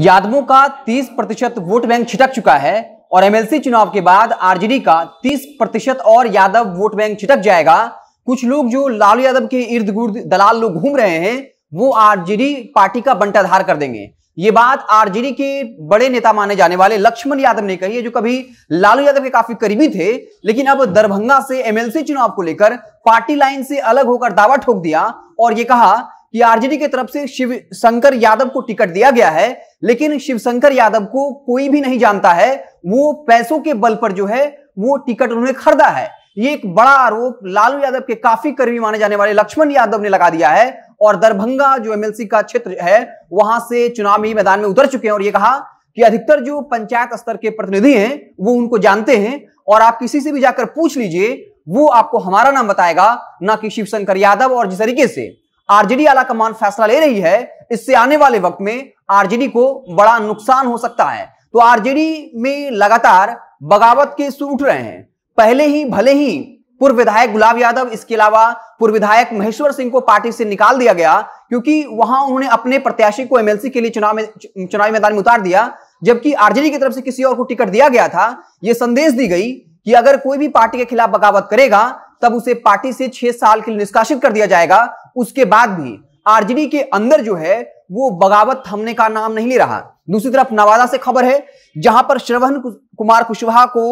यादवों का 30 प्रतिशत vote bank छिटक चुका है और एमएलसी चुनाव के बाद आरजेडी का 30 प्रतिशत और यादव वोट बैंक छिटक जाएगा कुछ लोग जो लालू यादव के इर्द गुर्द दलाल लोग घूम रहे हैं वो आरजेडी पार्टी का बंटाधार कर देंगे ये बात आरजेडी के बड़े नेता माने जाने वाले लक्ष्मण यादव ने कही है जो कभी लालू यादव के काफी करीबी थे लेकिन अब दरभंगा से एमएलसी चुनाव को लेकर पार्टी लाइन से अलग होकर दावा ठोक दिया और ये कहा कि आरजेडी की तरफ से शिव शंकर यादव को टिकट दिया गया है लेकिन शिवशंकर यादव को कोई भी नहीं जानता है वो पैसों के बल पर जो है वो टिकट उन्होंने खरीदा है ये एक बड़ा आरोप लालू यादव के काफी करीबी माने जाने वाले लक्ष्मण यादव ने लगा दिया है और दरभंगा जो एमएलसी का क्षेत्र है वहां से चुनावी मैदान में उतर चुके हैं और ये कहा कि अधिकतर जो पंचायत स्तर के प्रतिनिधि हैं वो उनको जानते हैं और आप किसी से भी जाकर पूछ लीजिए वो आपको हमारा नाम बताएगा ना कि शिवशंकर यादव और जिस तरीके से आरजेडी आला कमान फैसला ले रही है इससे आने वाले वक्त में आरजेडी को बड़ा नुकसान हो सकता है तो आरजेडी में लगातार बगावत के सुर उठ रहे हैं पहले ही भले ही पूर्व विधायक गुलाब यादव इसके अलावा पूर्व विधायक महेश्वर सिंह को पार्टी से निकाल दिया गया क्योंकि वहां उन्होंने अपने प्रत्याशी को एमएलसी के लिए चुनाव में चुनावी मैदान में उतार दिया जबकि आरजेडी की तरफ से किसी और को टिकट दिया गया था यह संदेश दी गई कि अगर कोई भी पार्टी के खिलाफ बगावत करेगा तब उसे पार्टी से छह साल के लिए निष्कासित कर दिया जाएगा उसके बाद भी आरजेडी के अंदर जो है वो बगावत थमने का नाम नहीं ले रहा दूसरी तरफ नवादा से खबर है जहां पर श्रवण कुमार कुशवाहा को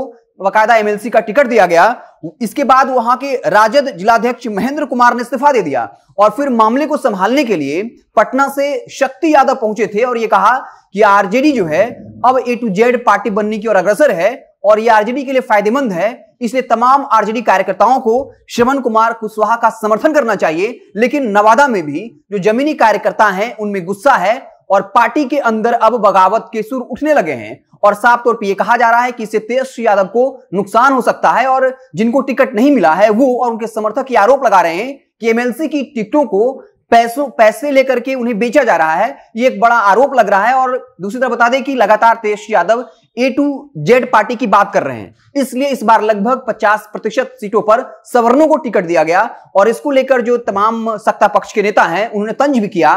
बकायदा एमएलसी का टिकट दिया गया इसके बाद वहां के राजद जिलाध्यक्ष महेंद्र कुमार ने इस्तीफा दे दिया और फिर मामले को संभालने के लिए पटना से शक्ति यादव पहुंचे थे और ये कहा कि आरजेडी जो है अब ए टू जेड पार्टी बनने की ओर अग्रसर है और ये आरजेडी के लिए फायदेमंद है इसलिए तमाम आरजेडी कार्यकर्ताओं को श्रवण कुमार कुशवाहा का समर्थन करना चाहिए लेकिन नवादा में भी जो जमीनी कार्यकर्ता हैं उनमें गुस्सा है और पार्टी के अंदर अब बगावत के सुर उठने लगे हैं और साफ तौर पर यह कहा जा रहा है कि इससे तेजस्वी यादव को नुकसान हो सकता है और जिनको टिकट नहीं मिला है वो और उनके समर्थक ये आरोप लगा रहे हैं कि एमएलसी की टिकटों को पैसों पैसे लेकर के उन्हें बेचा जा रहा है ये एक बड़ा आरोप लग रहा है और दूसरी तरफ बता दें कि लगातार Tejashwi Yadav A to Z party की बात कर रहे हैं इसलिए इस बार लगभग 50 प्रतिशत सीटों पर सवर्णों को टिकट दिया गया और इसको लेकर जो तमाम सत्ता पक्ष के नेता हैं उन्होंने तंज भी किया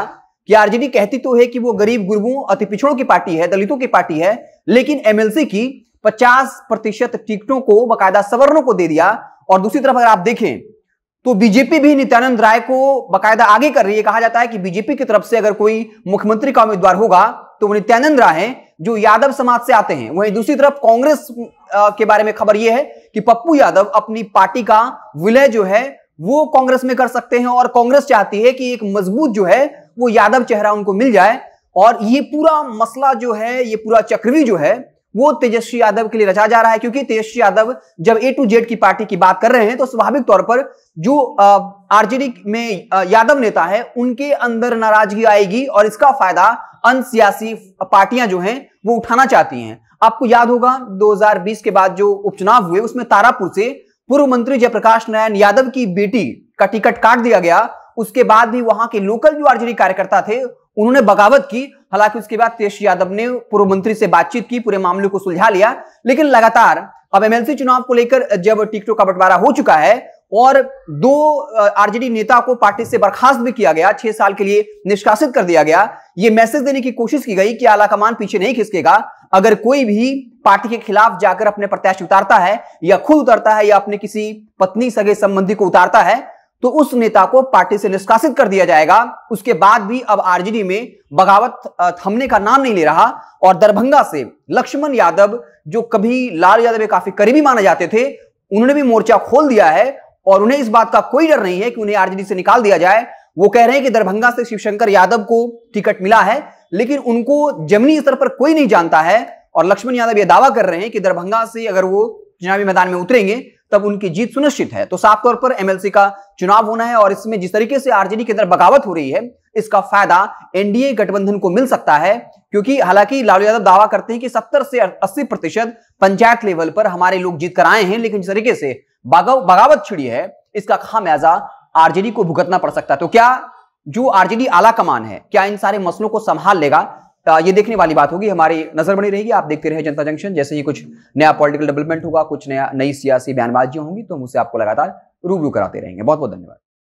कि आरजेडी कहती तो है कि वो गरीब गुरबों अति पिछड़ों की पार्टी है दलितों की पार्टी है लेकिन एमएलसी की 50 प्रतिशत टिकटों को बकायदा सवर्णों को दे दिया और दूसरी तरफ अगर आप देखें तो बीजेपी भी नित्यानंद राय को बकायदा आगे कर रही है कहा जाता है कि बीजेपी की तरफ से अगर कोई मुख्यमंत्री का उम्मीदवार होगा तो वो नित्यानंद राय हैं जो यादव समाज से आते हैं वहीं दूसरी तरफ कांग्रेस के बारे में खबर यह है कि पप्पू यादव अपनी पार्टी का विलय जो है वो कांग्रेस में कर सकते हैं और कांग्रेस चाहती है कि एक मजबूत जो है वो यादव चेहरा उनको मिल जाए और ये पूरा मसला जो है ये पूरा चक्रवी जो है वो तेजस्वी यादव के लिए रचा जा रहा है क्योंकि तेजस्वी यादव जब ए टू जेड की पार्टी की बात कर रहे हैं तो स्वाभाविक तौर पर जो आरजेडी में यादव नेता है उनके अंदर नाराजगी आएगी और इसका फायदा अनसियासी पार्टियां जो हैं वो उठाना चाहती हैं आपको याद होगा 2020 के बाद जो उपचुनाव हुए उसमें तारापुर से पूर्व मंत्री जयप्रकाश नारायण यादव की बेटी का टिकट काट दिया गया उसके बाद भी वहां के लोकल जो आरजेडी कार्यकर्ता थे उन्होंने बगावत की हालांकि उसके बाद तेज यादव ने पूर्व मंत्री से बातचीत की पूरे मामले को सुलझा लिया लेकिन लगातार अब एमएलसी चुनाव को लेकर जब टिकटों का बंटवारा हो चुका है और दो आरजेडी नेता को पार्टी से बर्खास्त भी किया गया छह साल के लिए निष्कासित कर दिया गया ये मैसेज देने की कोशिश की गई कि आलाकमान पीछे नहीं खिसकेगा अगर कोई भी पार्टी के खिलाफ जाकर अपने प्रत्याशी उतारता है या खुद उतरता है या अपने किसी पत्नी सगे संबंधी को उतारता है तो उस नेता को पार्टी से निष्कासित कर दिया जाएगा उसके बाद भी अब आरजेडी में बगावत थमने का नाम नहीं ले रहा और दरभंगा से लक्ष्मण यादव जो कभी लाल यादव के काफी करीबी माने जाते थे उन्होंने भी मोर्चा खोल दिया है और उन्हें इस बात का कोई डर नहीं है कि उन्हें आरजेडी से निकाल दिया जाए वो कह रहे हैं कि दरभंगा से शिवशंकर यादव को टिकट मिला है लेकिन उनको जमनी स्तर पर कोई नहीं जानता है और लक्ष्मण यादव यह दावा कर रहे हैं कि दरभंगा से अगर वो चुनावी मैदान में उतरेंगे तब उनकी जीत सुनिश्चित है तो साफ तौर पर एमएलसी का चुनाव होना है और इसमें जिस तरीके से आरजेडी के अंदर बगावत हो रही है इसका फायदा एनडीए गठबंधन को मिल सकता है क्योंकि हालांकि लालू यादव दावा करते हैं कि 70 से 80 प्रतिशत पंचायत लेवल पर हमारे लोग जीत कर आए हैं लेकिन जिस तरीके से बगावत छिड़ी है इसका खामियाजा आरजेडी को भुगतना पड़ सकता है तो क्या जो आरजेडी आला कमान है क्या इन सारे मसलों को संभाल लेगा ये देखने वाली बात होगी हमारी नजर बनी रहेगी आप देखते रहे जनता जंक्शन जैसे ही कुछ नया पॉलिटिकल डेवलपमेंट होगा कुछ नया नई सियासी बयानबाजी होंगी तो हम उसे आपको लगातार रूबरू कराते रहेंगे बहुत बहुत धन्यवाद